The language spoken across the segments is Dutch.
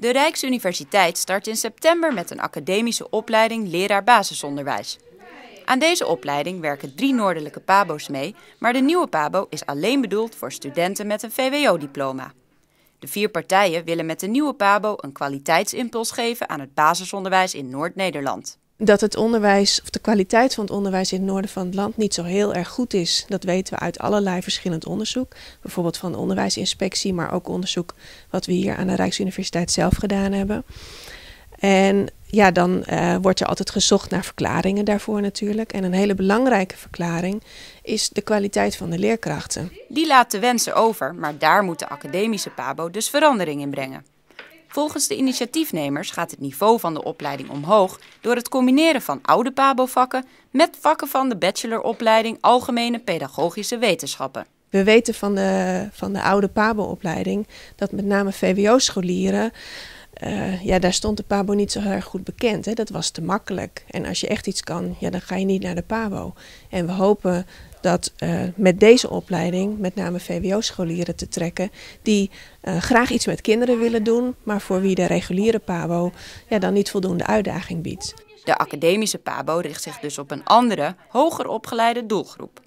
De Rijksuniversiteit start in september met een academische opleiding leraar basisonderwijs. Aan deze opleiding werken drie noordelijke pabo's mee, maar de nieuwe pabo is alleen bedoeld voor studenten met een VWO-diploma. De vier partijen willen met de nieuwe pabo een kwaliteitsimpuls geven aan het basisonderwijs in Noord-Nederland dat het onderwijs, of de kwaliteit van het onderwijs in het noorden van het land niet zo heel erg goed is. Dat weten we uit allerlei verschillend onderzoek. Bijvoorbeeld van de onderwijsinspectie, maar ook onderzoek wat we hier aan de Rijksuniversiteit zelf gedaan hebben. En ja, dan eh, wordt er altijd gezocht naar verklaringen daarvoor natuurlijk. En een hele belangrijke verklaring is de kwaliteit van de leerkrachten. Die laat de wensen over, maar daar moet de academische PABO dus verandering in brengen. Volgens de initiatiefnemers gaat het niveau van de opleiding omhoog door het combineren van oude PABO-vakken met vakken van de bacheloropleiding Algemene Pedagogische Wetenschappen. We weten van de, van de oude PABO-opleiding dat met name VWO-scholieren eh, ja, daar stond de Pabo niet zo erg goed bekend. Hè? Dat was te makkelijk. En als je echt iets kan, ja, dan ga je niet naar de Pabo. En we hopen dat eh, met deze opleiding met name VWO-scholieren te trekken die eh, graag iets met kinderen willen doen, maar voor wie de reguliere Pabo ja, dan niet voldoende uitdaging biedt. De academische Pabo richt zich dus op een andere, hoger opgeleide doelgroep.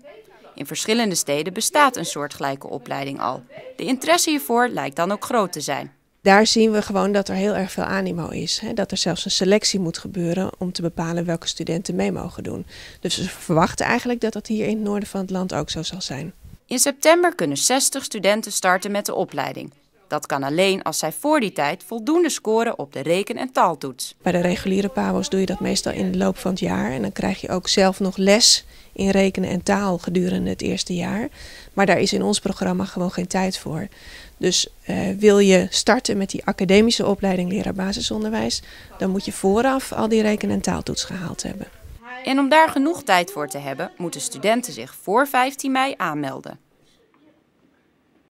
In verschillende steden bestaat een soortgelijke opleiding al. De interesse hiervoor lijkt dan ook groot te zijn daar zien we gewoon dat er heel erg veel animo is. Hè? Dat er zelfs een selectie moet gebeuren om te bepalen welke studenten mee mogen doen. Dus we verwachten eigenlijk dat dat hier in het noorden van het land ook zo zal zijn. In september kunnen 60 studenten starten met de opleiding. Dat kan alleen als zij voor die tijd voldoende scoren op de reken- en taaltoets. Bij de reguliere PAWOS doe je dat meestal in de loop van het jaar. En dan krijg je ook zelf nog les in rekenen en taal gedurende het eerste jaar. Maar daar is in ons programma gewoon geen tijd voor. Dus eh, wil je starten met die academische opleiding leraar basisonderwijs, dan moet je vooraf al die reken- en taaltoets gehaald hebben. En om daar genoeg tijd voor te hebben, moeten studenten zich voor 15 mei aanmelden.